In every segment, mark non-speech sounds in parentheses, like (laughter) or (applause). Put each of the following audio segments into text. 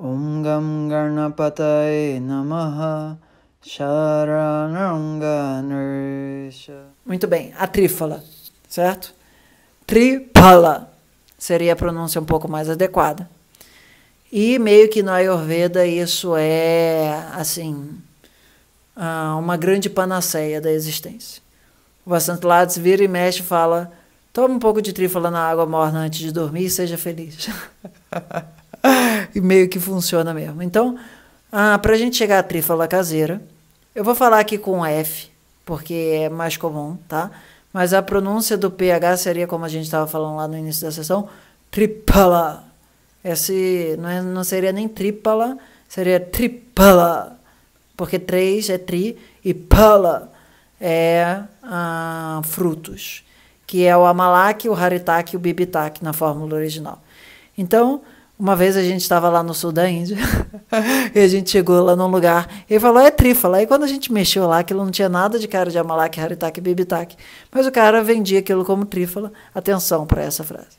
Om Gam Garnapataye Namaha Sharananganersha. Muito bem, a trífala, certo? Tripala seria a pronúncia um pouco mais adequada. E meio que na Ayurveda isso é, assim, ah, uma grande panaceia da existência. O Vasant Lattes vira e mexe e fala: toma um pouco de trífala na água morna antes de dormir e seja feliz. (laughs) e meio que funciona mesmo. Então, ah, para a gente chegar à trífala caseira, eu vou falar aqui com F, porque é mais comum, tá? Mas a pronúncia do PH seria, como a gente estava falando lá no início da sessão, tripala. Esse não, é, não seria nem trípala, seria tripala, Porque três é tri e pala é ah, frutos, que é o amalak, o haritaki e o bibitaki na fórmula original. Então, uma vez a gente estava lá no sul da Índia (laughs) e a gente chegou lá num lugar e falou, é trífala. E quando a gente mexeu lá, aquilo não tinha nada de cara de Amalak, Haritak e Bibitak. Mas o cara vendia aquilo como trífala. Atenção para essa frase.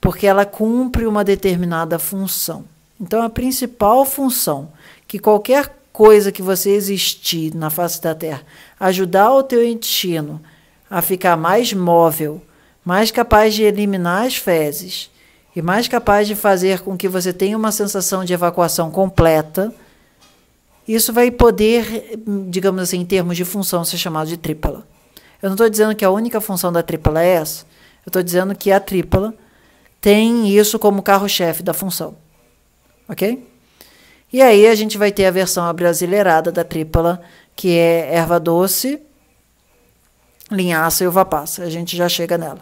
Porque ela cumpre uma determinada função. Então, a principal função que qualquer coisa que você existir na face da Terra ajudar o teu intestino a ficar mais móvel, mais capaz de eliminar as fezes e mais capaz de fazer com que você tenha uma sensação de evacuação completa, isso vai poder, digamos assim, em termos de função, ser chamado de trípala. Eu não estou dizendo que a única função da trípala é essa, eu estou dizendo que a trípala tem isso como carro-chefe da função. Ok? E aí a gente vai ter a versão abrasileirada da trípala, que é erva doce, linhaça e uva passa. A gente já chega nela,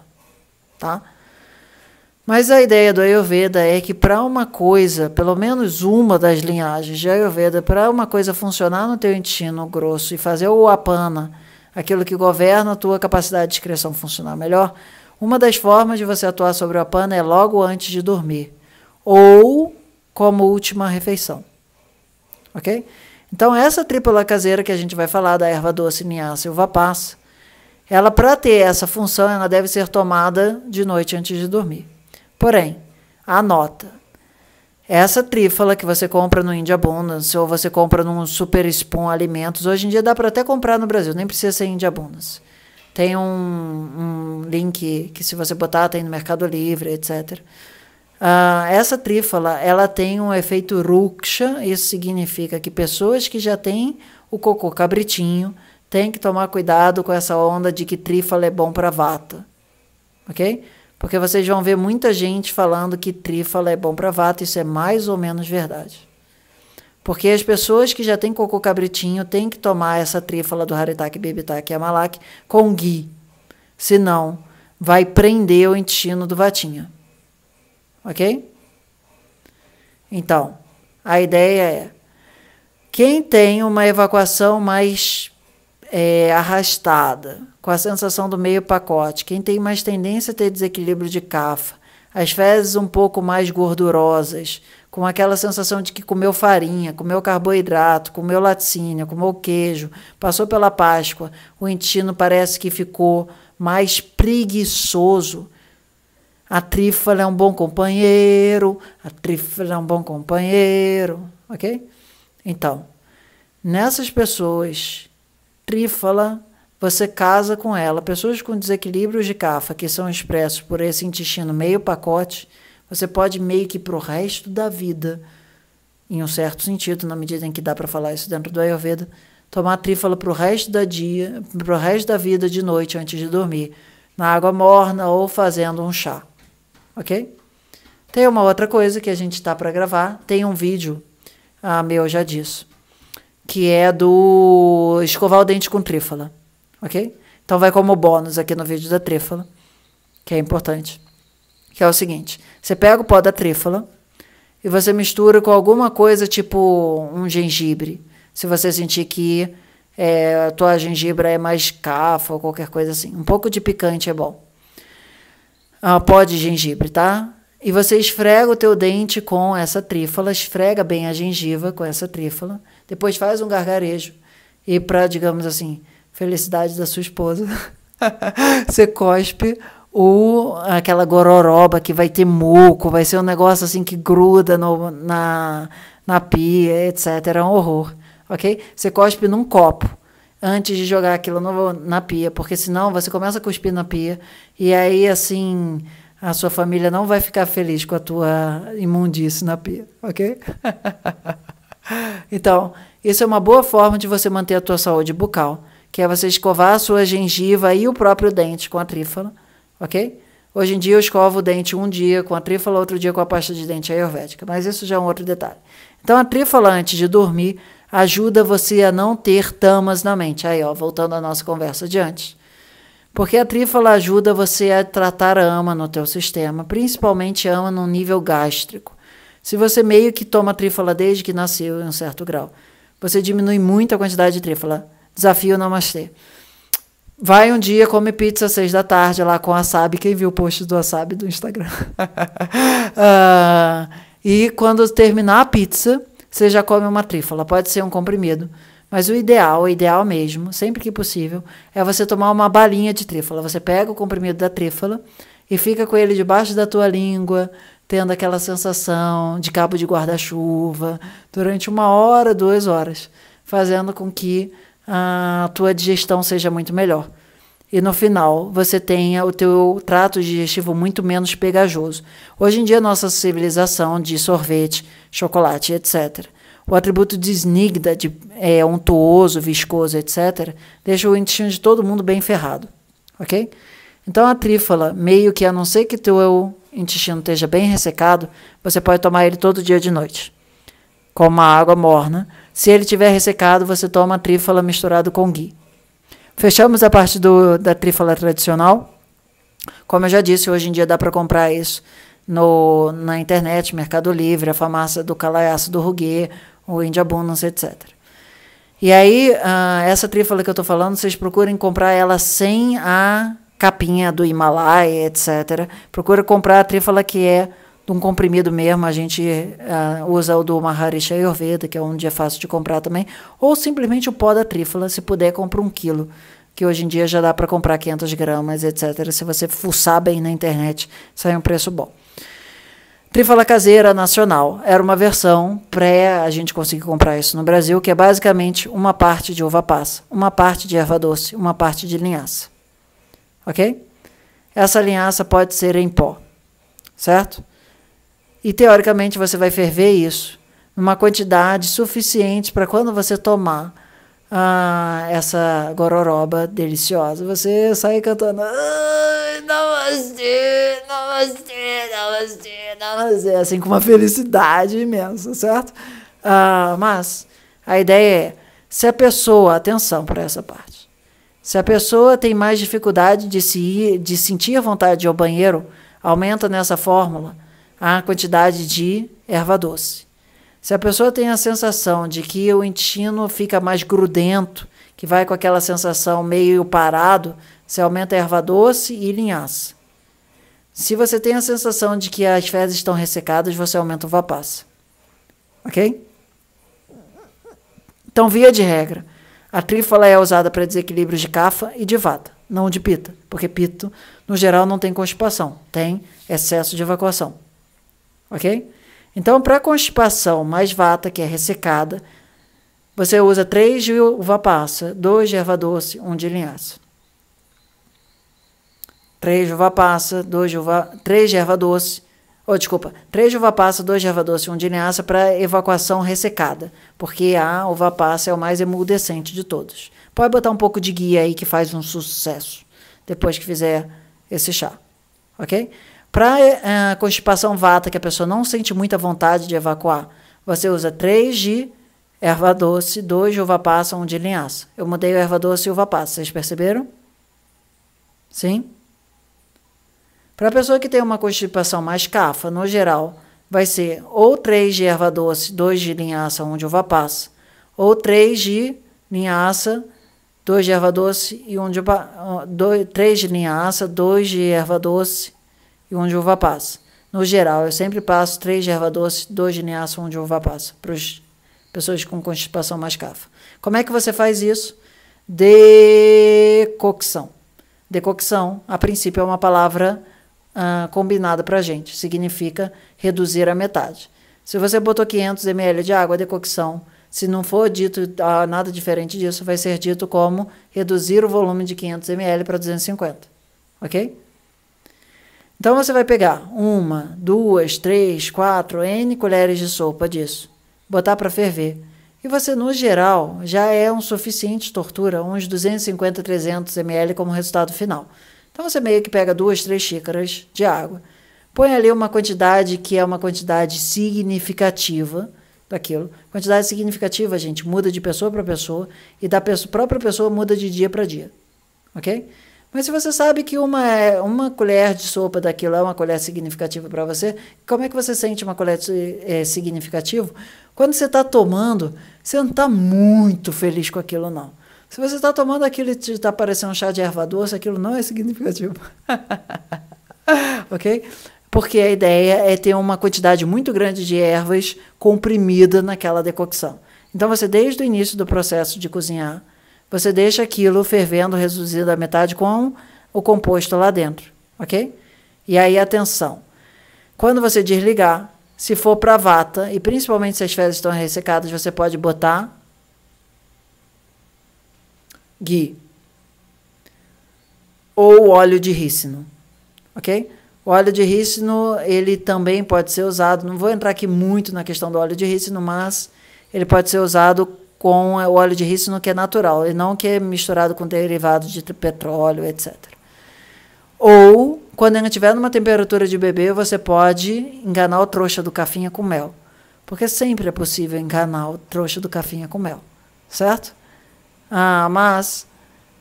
tá? Mas a ideia do Ayurveda é que para uma coisa, pelo menos uma das linhagens de Ayurveda, para uma coisa funcionar no teu intestino grosso e fazer o apana, aquilo que governa a tua capacidade de excreção funcionar melhor, uma das formas de você atuar sobre o apana é logo antes de dormir ou como última refeição. OK? Então, essa trípula caseira que a gente vai falar, da erva doce, linhaça e uva passa, ela, para ter essa função, ela deve ser tomada de noite antes de dormir. Porém, anota. Essa trífala que você compra no India Abundance ou você compra num Super Spoon Alimentos, hoje em dia dá para até comprar no Brasil, nem precisa ser India Abundance. Tem um, um link que se você botar tem no Mercado Livre, etc. Uh, ah, essa trífala, ela tem um efeito ruksha, isso significa que pessoas que já têm o cocô cabritinho têm que tomar cuidado com essa onda de que trífala é bom para vata, ok? Porque vocês vão ver muita gente falando que trifala é bom para vata, isso é mais ou menos verdade. Porque as pessoas que já têm cocô cabritinho têm que tomar essa trifala do haritaki bebitaki e Amalak com gui. Senão, vai prender o intestino do Vatinha. Ok? Então, a ideia é: quem tem uma evacuação mais é, arrastada, com a sensação do meio pacote. Quem tem mais tendência a é ter desequilíbrio de cafa. As fezes um pouco mais gordurosas, com aquela sensação de que comeu farinha, comeu carboidrato, comeu laticínio, comeu queijo, passou pela Páscoa. O intestino parece que ficou mais preguiçoso. A trífala é um bom companheiro, a trífala é um bom companheiro, ok? Então, nessas pessoas trífala, você casa com ela. Pessoas com desequilíbrios de cafa, que são expressos por esse intestino meio pacote, você pode meio que para o resto da vida, em um certo sentido, na medida em que dá para falar isso dentro do Ayurveda, tomar trífala para o resto da dia, para o resto da vida de noite antes de dormir, na água morna ou fazendo um chá, ok? Tem uma outra coisa que a gente está para gravar, tem um vídeo, ah, meu já disso que é do escovar o dente com trífala, ok? Então vai como bônus aqui no vídeo da trífala, que é importante. Que é o seguinte, você pega o pó da trífala e você mistura com alguma coisa tipo um gengibre. Se você sentir que é, a tua gengibra é mais cafa ou qualquer coisa assim. Um pouco de picante é bom. Ah, pó de gengibre, tá? E você esfrega o teu dente com essa trífala, esfrega bem a gengiva com essa trífala depois faz um gargarejo. E para, digamos assim, felicidade da sua esposa, (laughs) você cospe o, aquela gororoba que vai ter muco, vai ser um negócio assim que gruda no, na, na pia, etc. É um horror, ok? Você cospe num copo antes de jogar aquilo no, na pia, porque senão você começa a cuspir na pia e aí assim a sua família não vai ficar feliz com a tua imundice na pia, ok? (laughs) Então, isso é uma boa forma de você manter a tua saúde bucal, que é você escovar a sua gengiva e o próprio dente com a trífala, ok? Hoje em dia eu escovo o dente um dia com a trífala, outro dia com a pasta de dente ayurvédica, mas isso já é um outro detalhe. Então, a trífala antes de dormir ajuda você a não ter tamas na mente. Aí, ó, voltando à nossa conversa de antes. Porque a trífala ajuda você a tratar a ama no teu sistema, principalmente ama no nível gástrico. Se você meio que toma trífala desde que nasceu em um certo grau, você diminui muito a quantidade de trífala. Desafio namastê. Vai um dia, come pizza às seis da tarde lá com wasabi. Quem viu o post do wasabi do Instagram? uh, (laughs) e quando terminar a pizza, você já come uma trífala. Pode ser um comprimido. Mas o ideal, o ideal mesmo, sempre que possível, é você tomar uma balinha de trífala. Você pega o comprimido da trífala e fica com ele debaixo da tua língua, tendo aquela sensação de cabo de guarda-chuva durante uma hora, duas horas, fazendo com que a tua digestão seja muito melhor. E no final você tenha o teu trato digestivo muito menos pegajoso. Hoje em dia nossa civilização de sorvete, chocolate, etc. O atributo de snigda, de é, untuoso, viscoso, etc., deixa o intestino de todo mundo bem ferrado, ok? Então a trífala, meio que a não ser que teu intestino esteja bem ressecado, você pode tomar ele todo dia de noite. Com uma água morna. Se ele tiver ressecado, você toma trífala misturado com ghee. Fechamos a parte do, da trífala tradicional. Como eu já disse, hoje em dia dá para comprar isso no, na internet, Mercado Livre, a farmácia do Calaiaço do Ruguê, o Índia etc. E aí, uh, essa trífala que eu estou falando, vocês procurem comprar ela sem a capinha do Himalaia, etc. Procura comprar a trífala que é de um comprimido mesmo, a gente uh, usa o do Maharishi Ayurveda, que é um dia é fácil de comprar também, ou simplesmente o pó da trífala, se puder, compra um quilo, que hoje em dia já dá para comprar 500 gramas, etc. Se você fuçar bem na internet, sai um preço bom. Trífala caseira nacional era uma versão pré a gente conseguir comprar isso no Brasil, que é basicamente uma parte de uva passa, uma parte de erva doce, uma parte de linhaça ok? Essa linhaça pode ser em pó, certo? E teoricamente você vai ferver isso numa quantidade suficiente para quando você tomar ah, essa gororoba deliciosa, você sair cantando Namastê, Namastê, Namastê, Namastê, assim com uma felicidade imensa, certo? Ah, mas a ideia é, se a pessoa, atenção para essa parte, se a pessoa tem mais dificuldade de, se ir, de sentir vontade de ir ao banheiro, aumenta nessa fórmula a quantidade de erva doce. Se a pessoa tem a sensação de que o intestino fica mais grudento, que vai com aquela sensação meio parado, você aumenta a erva doce e linhaça. Se você tem a sensação de que as fezes estão ressecadas, você aumenta o vapaça. Ok? Então, via de regra, a trífala é usada para desequilíbrios de cafa e de vata, não de pita, porque pito, no geral, não tem constipação, tem excesso de evacuação. Ok? Então, para constipação mais vata, que é ressecada, você usa 3 de uva passa, 2 de erva doce, 1 um de linhaça. 3 de uva passa, 2 de uva, de erva doce, ou oh, desculpa, três de uva passa, dois de erva doce, um de linhaça para evacuação ressecada, porque a uva passa é o mais emudecente de todos. Pode botar um pouco de guia aí que faz um sucesso depois que fizer esse chá, ok? Para uh, eh, constipação vata, que a pessoa não sente muita vontade de evacuar, você usa três de erva doce, dois de uva passa, um de linhaça. Eu mudei o erva doce e uva passa, vocês perceberam? Sim? Para a pessoa que tem uma constipação mais cafa, no geral, vai ser ou 3 de erva doce, 2 de linhaça, 1 um de uva passa, ou 3 de linhaça, 2 de erva doce e 1 um de uva, dois, 3 de linhaça, 2 de erva doce e 1 de uva passa. No geral, eu sempre passo 3 de erva doce, 2 de linhaça, 1 de uva passa para as pessoas com constipação mais cafa. Como é que você faz isso? Decocção. Decocção, a princípio, é uma palavra ah, combinada para a gente. Significa reduzir a metade. Se você botou 500 ml de água de cocção, se não for dito ah, nada diferente disso, vai ser dito como reduzir o volume de 500 ml para 250, ok? Então você vai pegar uma, duas, três, quatro, N colheres de sopa disso, botar para ferver. E você, no geral, já é um suficiente tortura, uns 250, 300 ml como resultado final. Então você meio que pega duas, três xícaras de água, põe ali uma quantidade que é uma quantidade significativa daquilo. Quantidade significativa, gente, muda de pessoa para pessoa e da pessoa, própria pessoa muda de dia para dia. Ok? Mas se você sabe que uma, é, uma colher de sopa daquilo é uma colher significativa para você, como é que você sente uma colher é, significativa? Quando você está tomando, você não está muito feliz com aquilo, não. Se você está tomando aquilo e está parecendo um chá de erva doce, aquilo não é significativo. (laughs) ok? Porque a ideia é ter uma quantidade muito grande de ervas comprimida naquela decocção. Então você, desde o início do processo de cozinhar, você deixa aquilo fervendo, reduzido à metade com o composto lá dentro, ok? E aí, atenção. Quando você desligar, se for para vata, e principalmente se as fezes estão ressecadas, você pode botar gui ou óleo de rícino, ok? O óleo de rícino, ele também pode ser usado, não vou entrar aqui muito na questão do óleo de rícino, mas ele pode ser usado com o óleo de rícino que é natural, e não que é misturado com derivados de petróleo, etc. Ou, quando ainda estiver numa temperatura de bebê, você pode enganar o trouxa do cafinha com mel. Porque sempre é possível enganar o trouxa do cafinha com mel, certo? Ah, mas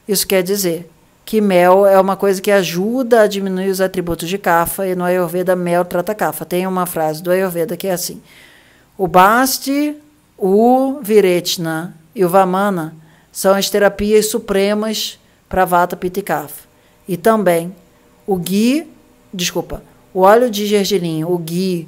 isso quer dizer que mel é uma coisa que ajuda a diminuir os atributos de kafa e no Ayurveda mel trata kafa. Tem uma frase do Ayurveda que é assim: o Basti, o Viretna e o Vamana são as terapias supremas para Vata, Pitta e kafa. E também o ghee, desculpa, o óleo de gergelim, o ghee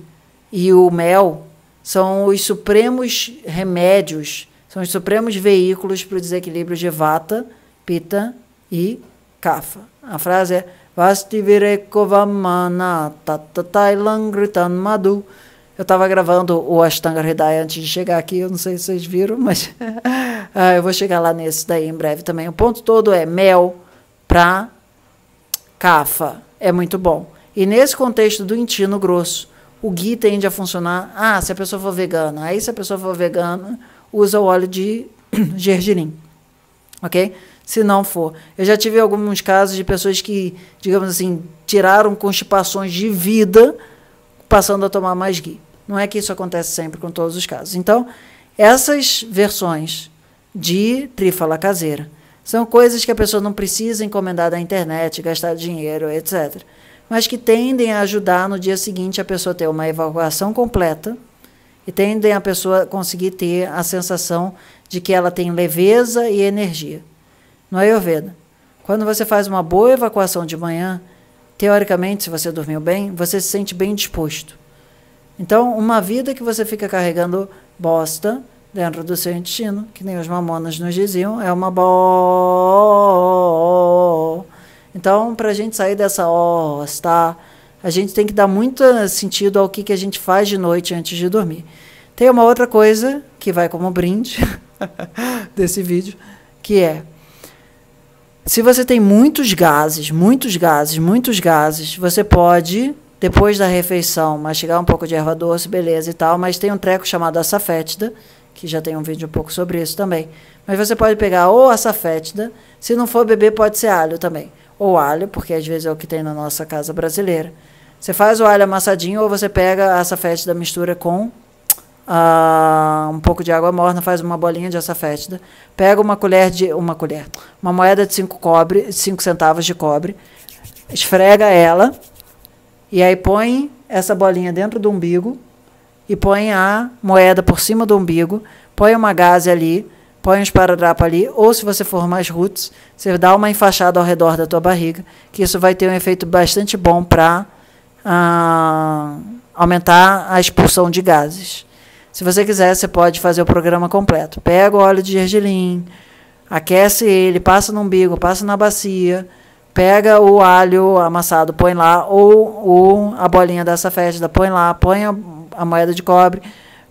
e o mel são os supremos remédios são os supremos veículos para o desequilíbrio de Vata, pita e Kapha. A frase é Vastivirekovamana tatatailangrtan madu. Eu estava gravando o Ashtanga Hridaya antes de chegar aqui, eu não sei se vocês viram, (laughs) mas ah, eu vou chegar lá nesse daí em breve também. O ponto todo é mel para Kapha. É muito bom. E nesse contexto do intino grosso, o gui tende a funcionar. Ah, se a pessoa for vegana. Aí, se a pessoa for vegana, usa o óleo de (clears throat) gergelim, ok? Se não for. Eu já tive alguns casos de pessoas que, digamos assim, tiraram constipações de vida passando a tomar mais ghee. Não é que isso acontece sempre com todos os casos. Então, essas versões de trífala caseira são coisas que a pessoa não precisa encomendar da internet, gastar dinheiro, etc. Mas que tendem a ajudar no dia seguinte a pessoa ter uma evacuação completa e tendem a pessoa conseguir ter a sensação de que ela tem leveza e energia. No Ayurveda, quando você faz uma boa evacuação de manhã, teoricamente, se você dormiu bem, você se sente bem disposto. Então, uma vida que você fica carregando bosta dentro do seu intestino, que nem os mamonas nos diziam, é uma bosta. Então, para a gente sair dessa bosta, a gente tem que dar muito eh, sentido ao que, que a gente faz de noite antes de dormir. Tem uma outra coisa que vai como brinde (laughs) desse vídeo, que é se você tem muitos gases, muitos gases, muitos gases, você pode, depois da refeição, mastigar um pouco de erva doce, beleza e tal, mas tem um treco chamado açafétida, que já tem um vídeo um pouco sobre isso também. Mas você pode pegar ou açafétida, se não for beber, pode ser alho também ou alho, porque às vezes é o que tem na nossa casa brasileira. Você faz o alho amassadinho ou você pega a açafétida, da mistura com ah, um pouco de água morna, faz uma bolinha de açafétida, pega uma colher de uma colher, uma moeda de 5 cobre, cinco centavos de cobre, esfrega ela e aí põe essa bolinha dentro do umbigo e põe a moeda por cima do umbigo, põe uma gaze ali, põe um esparadrapo ali, ou se você for mais roots, você dá uma enfaixada ao redor da tua barriga, que isso vai ter um efeito bastante bom para ah, aumentar a expulsão de gases. Se você quiser, você pode fazer o programa completo. Pega o óleo de gergelim, aquece ele, passa no umbigo, passa na bacia, pega o alho amassado, põe lá, ou, ou a bolinha dessa festa, põe lá, põe a, a moeda de cobre,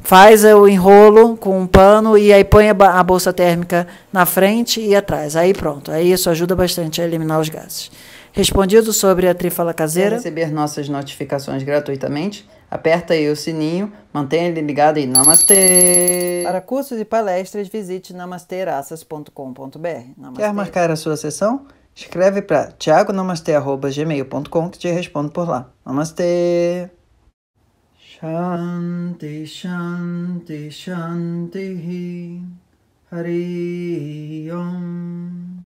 faz o enrolo com um pano e aí põe a bolsa térmica na frente e atrás. Aí pronto. Aí isso ajuda bastante a eliminar os gases. Respondido sobre a trifala caseira. Para receber nossas notificações gratuitamente, aperta aí o sininho, mantenha ele ligado e namastê! Para cursos e palestras, visite namasterassas.com.br. Quer marcar a sua sessão? Escreve para tiagonamastê.gmail.com que te respondo por lá. Namastê! Shanti, Shanti, Shanti, Hari Om.